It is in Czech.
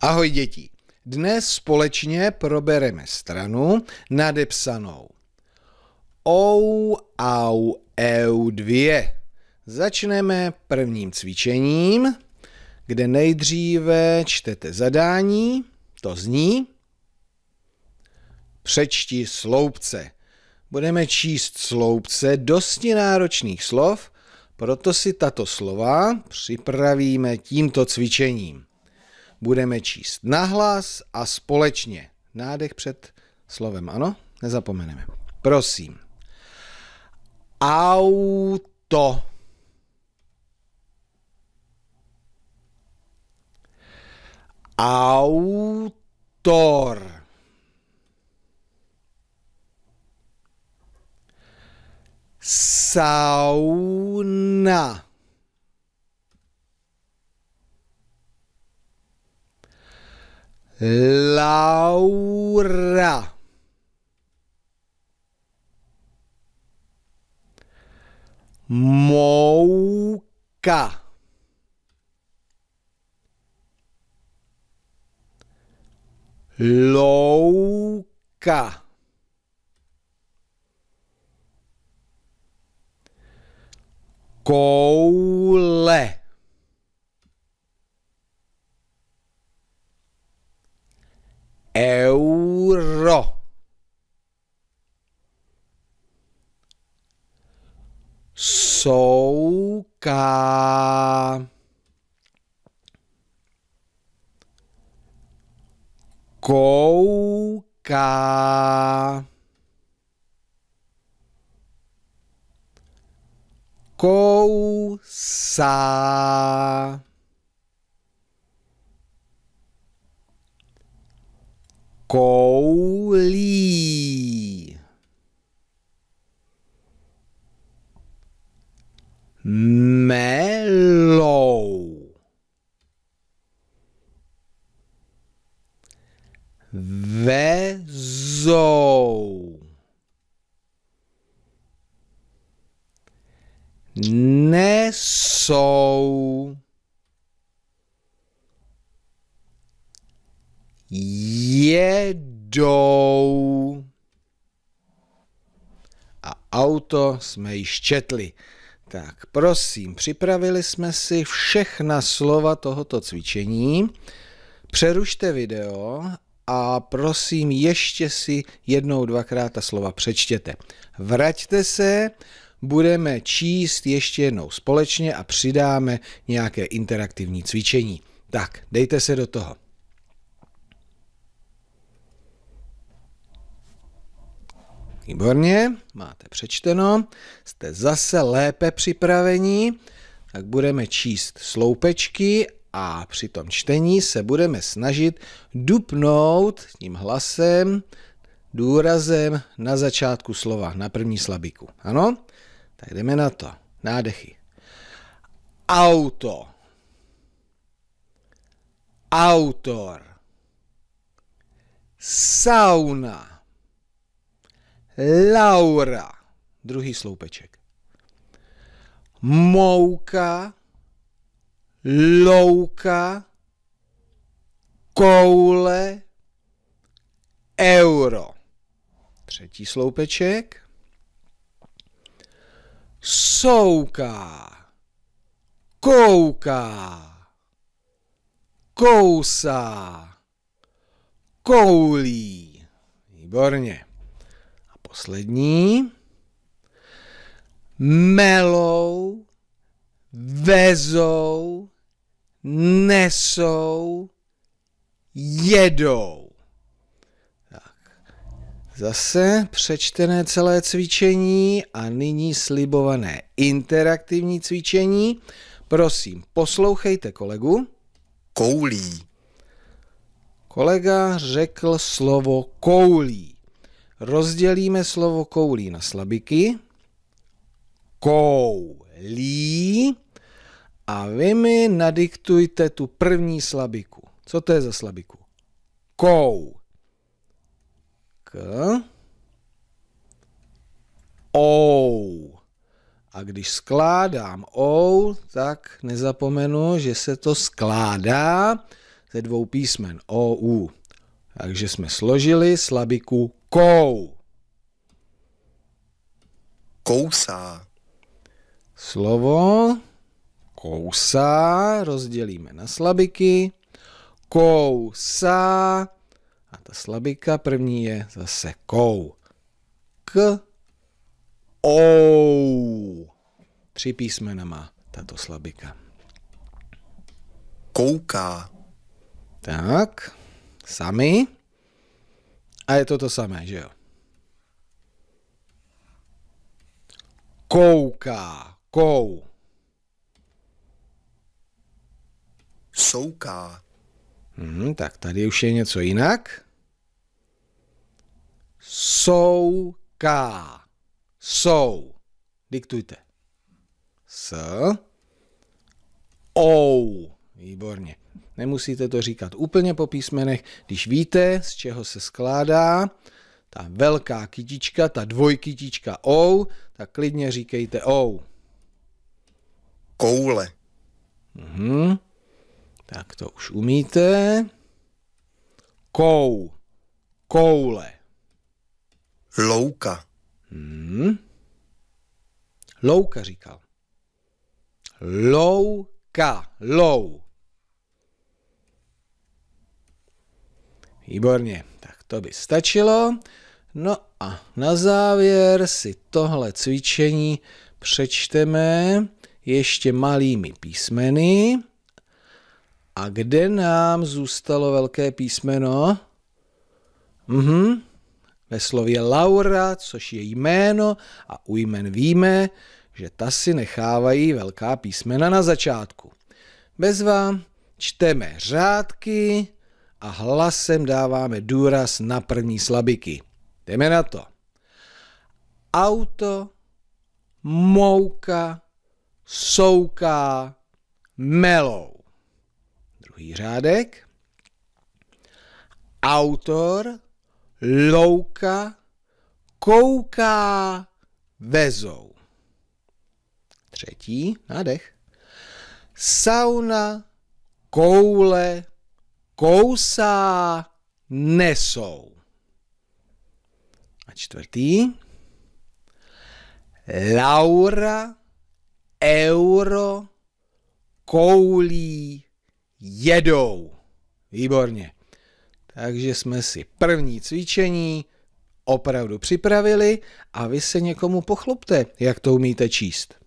Ahoj děti. Dnes společně probereme stranu nadepsanou OU, AU, EU dvě. Začneme prvním cvičením, kde nejdříve čtete zadání, to zní Přečti sloupce. Budeme číst sloupce dosti náročných slov, proto si tato slova připravíme tímto cvičením budeme číst nahlas a společně. Nádech před slovem, ano? Nezapomeneme. Prosím. Auto. Autor. Sauna. Laura. Mouka. Louka. Coule. euro. É Sou cá. Coca. Coça. Cole. Mellow. Vessel. Nessol. Yeah. jdou. A auto jsme již četli. Tak prosím, připravili jsme si všechna slova tohoto cvičení. Přerušte video a prosím ještě si jednou, dvakrát ta slova přečtěte. Vraťte se, budeme číst ještě jednou společně a přidáme nějaké interaktivní cvičení. Tak, dejte se do toho. Výborně, máte přečteno, jste zase lépe připraveni, tak budeme číst sloupečky a při tom čtení se budeme snažit dupnout tím hlasem, důrazem na začátku slova, na první slabiku. Ano? Tak jdeme na to. Nádechy. Auto. Autor. Sauna. Laura, druhý sloupeček. Mouka, louka, koule, euro. Třetí sloupeček. Souka, kouka, kousa, koulí. Výborně poslední. Melou, vezou, nesou, jedou. Zase přečtené celé cvičení a nyní slibované interaktivní cvičení. Prosím, poslouchejte kolegu. Koulí. Kolega řekl slovo koulí rozdělíme slovo koulí na slabiky. Koulí. A vy mi nadiktujte tu první slabiku. Co to je za slabiku? Kou. K. Ou. A když skládám ou, tak nezapomenu, že se to skládá ze dvou písmen o, u. Takže jsme složili slabiku kou. Kousá. Slovo kousá rozdělíme na slabiky. Kousá. A ta slabika první je zase kou. K. Ou. Tři písmena má tato slabika. Kouká. Tak sami a je to to samé, že jo? Kouká, kou. Souká. Hmm, tak tady už je něco jinak. Souká. Sou. Diktujte. S. Ou. Výborně. Nemusíte to říkat úplně po písmenech, když víte, z čeho se skládá ta velká kytička, ta dvojkytička O, tak klidně říkejte O. Koule. Mhm. Tak to už umíte. Kou. Koule. Louka. Hmm. Louka říkal. Louka. Lou. Výborně, tak to by stačilo. No a na závěr si tohle cvičení přečteme ještě malými písmeny. A kde nám zůstalo velké písmeno? Mhm. Ve slově Laura, což je jméno, a u jmen víme, že ta si nechávají velká písmena na začátku. Bez vám čteme řádky, a hlasem dáváme důraz na první slabiky. Jdeme na to. Auto, mouka, souká, melou. Druhý řádek. Autor, louka, kouká, vezou. Třetí nádech. Sauna, koule, kousa nesou. A čtvrtý. Laura euro koulí jedou. Výborně. Takže jsme si první cvičení opravdu připravili a vy se někomu pochlopte, jak to umíte číst.